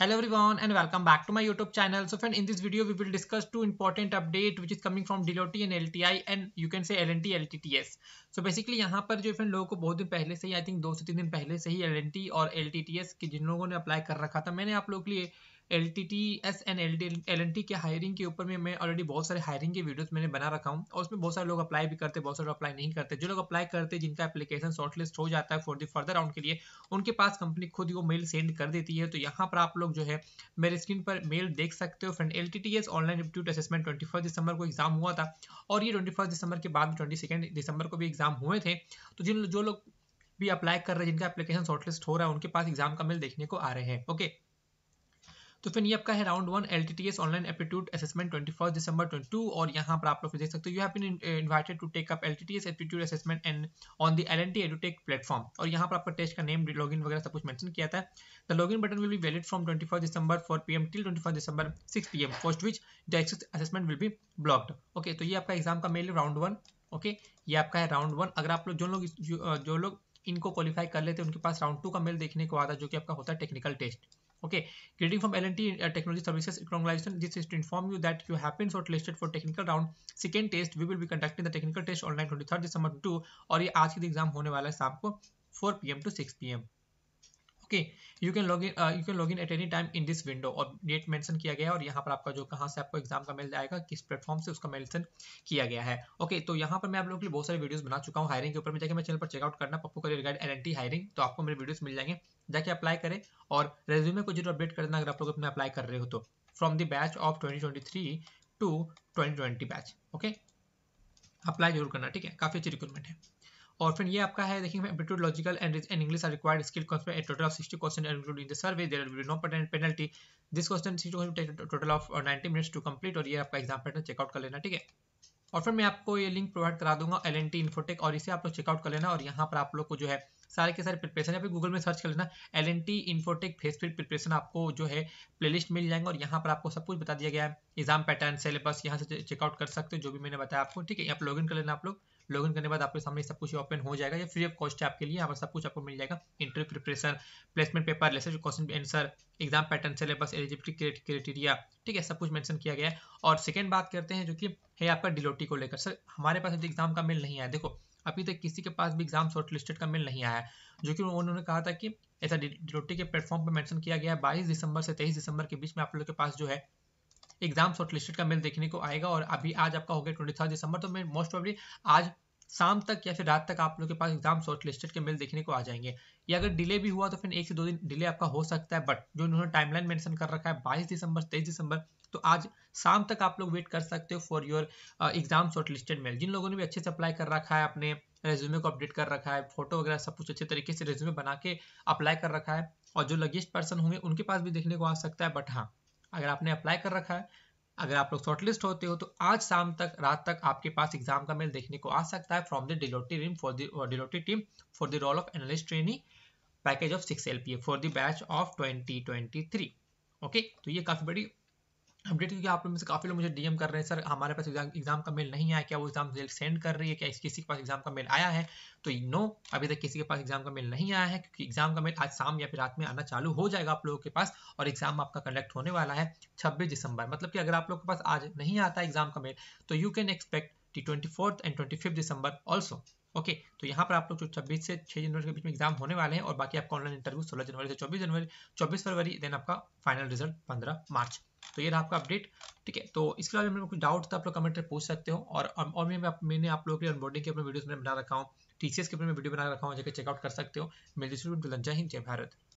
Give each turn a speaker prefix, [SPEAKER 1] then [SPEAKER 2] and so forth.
[SPEAKER 1] hello everyone and welcome back to my youtube channel so friend in this video we will discuss two important update which is coming from Deloitte and LTI and you can say LNT LTTS so basically यहाँ पर जो friend लोगों को बहुत दिन पहले से ही I think दो से तीन दिन पहले से ही LNT और LTTS के जिन लोगों ने अप्लाई कर रखा था मैंने आप लोगों के लिए L T T S and L L N T के हायरिंग के ऊपर में मैं ऑलरेडी बहुत सारे हायरिंग के वीडियोस मैंने बना रखा हूँ और उसमें बहुत सारे लोग अप्लाई भी करते हैं बहुत सारे लोग अप्लाई नहीं करते जो लोग अप्लाई करते हैं जिनका एप्लीकेशन शॉर्टलिस्ट हो जाता है फॉर दी फर्दर राउंड के लिए उनके पास कंपनी खुद वो मेल सेंड कर देती है तो यहाँ पर आप लोग जो है मेरे स्क्रीन पर मेल देख सकते हो friend L T T S online aptitude assessment twenty first December को एग्जाम हुआ था और ये ट्वेंटी फर्स्ट दिसंबर के बाद ट्वेंटी सेकेंड दिसंबर को भी एग्जाम हुए थे तो जिन जो लोग भी अप्लाई कर रहे हैं जिनका एप्लीकेशन शॉर्टलिस्ट हो रहा है उनके पास एग्जाम का मेल देखने को आ रहे हैं ओके तो फिर ये आपका है round one L online aptitude assessment twenty first December twenty और यहाँ पर आप लोग देख सकते हो you have been invited to take up L T T S aptitude assessment and on the L N T edutech platform और यहाँ पर आपका टेस्ट का नेम लॉग इन वगैरह सब कुछ मैंशन किया था the log in button will be valid from twenty first December four P M till twenty first December six P M first which the access assessment will be blocked okay तो ये आपका exam का mail round one okay ये आपका है round one अगर आप लोग जो लोग जो लोग इनको क्वालिफाई कर लेते हैं उनके पास राउंड टू का मेल देखने को आता है जो कि आपका होता है technical test Okay, greeting from LNT uh, Technology Services Organization. This is to inform you that you have been shortlisted for technical round second test. We will be conducting the technical test online 23rd December 2 और ये आज की exam होने वाला है शाम को 4 PM to 6 PM okay you can log in you can log in at any time in this window और डेट मेंशन किया गया है और यहाँ पर आपका जो कहाँ से आपको एग्जाम का मिल जाएगा किस प्लेटफॉर्म से उसका मेंशन किया गया है ओके okay, तो यहाँ पर मैं आप लोगों के लिए बहुत सारे वीडियोस बना चुका हूँ हायरिंग के ऊपर में जाकर मैं चैनल पर चेकआउट करना Pappu career guide L hiring तो आपको मेरे वीडियोस मिल जाएंगे जाके अप्लाई करें और रेज्यूमे को जरूर अपडेट कर देना अगर आप लोग अपने अप्लाई कर रहे हो तो from the batch of 2023 to 2020 batch okay apply जरूर करना ठीक है काफ़ी अच्छी रिक्रूटमेंट है और फ्रेंड ये आपका है देखिए aptitude logical and and English are required skill concept a total of 60 question include in the survey there will be no penalty this question 60 question take total of 90 minutes to complete और ये आपका exam pattern checkout कर लेना ठीक है और फिर मैं आपको ये लिंक प्रोवाइड करा दूंगा एल एन टी इन्फोटेक और इसे आप लोग चेकआउट कर लेना और यहाँ पर आप लोग को जो है सारे के सारे प्रिपरेशन या फिर गूगल में सर्च कर लेना L N T infotech face फिर प्रिपरेशन आपको जो है प्लेलिस्ट मिल जाएंगे और यहाँ पर आपको सब कुछ बता दिया गया है एग्जाम पैटर्न सिलेबस यहाँ से चेकआउट कर सकते हो जो भी मैंने बताया आपको ठीक है यहाँ पर लॉगिन कर लेना आप लोग लॉगिन करने बाद आपके सामने सब कुछ ओपन हो जाएगा या फ्री ऑफ कॉस्ट है आपके लिए यहाँ पर सब कुछ आपको मिल जाएगा इंटरव्यू प्रिपरेशन प्लेसमेंट पेपर लेसेज question answer exam pattern syllabus eligibility criteria ठीक है सब कुछ मेंशन किया गया है और सेकेंड बात करते हैं जो कि है आपका डिलोटी को लेकर सर हमारे पास अभी एग्जाम का मेल नहीं आया देखो अभी तक किसी के पास भी एग्जाम शॉर्ट लिस्टेड का मेल नहीं आया जो कि उन्होंने कहा था कि ऐसा डिलोटी के प्लेटफॉर्म पर मैंशन किया गया है बाईस दिसंबर से तेईस दिसंबर के बीच में आप लोग के पास जो है एग्जाम शॉर्ट लिस्टेड का मेल देखने को आएगा और अभी आज आपका हो गया ट्वेंटी दिसंबर तो मैं मोस्ट ऑफली आज शाम तक या फिर रात तक आप लोग के पास एग्जाम शॉर्ट लिस्टेड के मेल देखने को आ जाएंगे या अगर डिले भी हुआ तो फिर एक से दो दिन डिले आपका हो सकता है बट जो इन्होंने टाइमलाइन मेंशन कर रखा है बाईस दिसंबर तेईस दिसंबर तो आज शाम तक आप लोग वेट कर सकते हो for your exam shortlisted mail जिन लोगों ने भी अच्छे से अप्लाई कर रखा है अपने रेज्यूमे को अपडेट कर रखा है फोटो वगैरह सब कुछ अच्छे तरीके से रेज्यूमे बना के अप्लाई कर रखा है और जो लगेस्ट पर्सन होंगे उनके पास भी देखने को आ सकता है बट हाँ अगर आपने अप्लाई कर रखा है अगर आप लोग शॉर्टलिस्ट होते हो तो आज शाम तक रात तक आपके पास एग्जाम का मेल देखने को आ सकता है from the Deloitte team for the Deloitte team for the role of analyst training package of six L for the batch of twenty okay तो ये काफ़ी बड़ी अपडेट क्योंकि आप लोग में से काफ़ी लोग मुझे डीएम कर रहे हैं सर हमारे पास एग्जाम का मेल नहीं आया क्या वो एग्जाम सेंड कर रही है क्या किसी के पास एग्जाम का मेल आया है तो नो अभी तक किसी के पास एग्जाम का मेल नहीं आया है क्योंकि एग्जाम का मेल आज शाम या फिर रात में आना चालू हो जाएगा आप लोगों के पास और एग्जाम आपका कंडक्ट होने वाला है छब्बीस दिसंबर मतलब कि अगर आप लोग के पास आज नहीं आता एग्जाम का मेल तो you can expect T twenty fourth and twenty fifth December also okay तो यहाँ पर आप लोग जो छब्बीस से छह जनवरी के बीच में एग्जाम होने वाले हैं और बाकी आपका ऑनलाइन इंटरव्यू सोलह जनवरी से चौबीस जनवरी चौबीस फरवरी देन आपका फाइनल रिजल्ट पंद्रह मार्च तो ये रहा आपका अपडेट ठीक है तो इसके अलावा मेरे कुछ डाउट था आप लोग कमेंट में पूछ सकते हो और और मैं मैंने आप लोगों के अनबोर्डिंग के अपने वीडियोस में बना रखा हूँ टीसीएस के अपने वीडियो बना रखा हूँ जाकर चेकआउट कर सकते हो मेरे जय हिंद जय भारत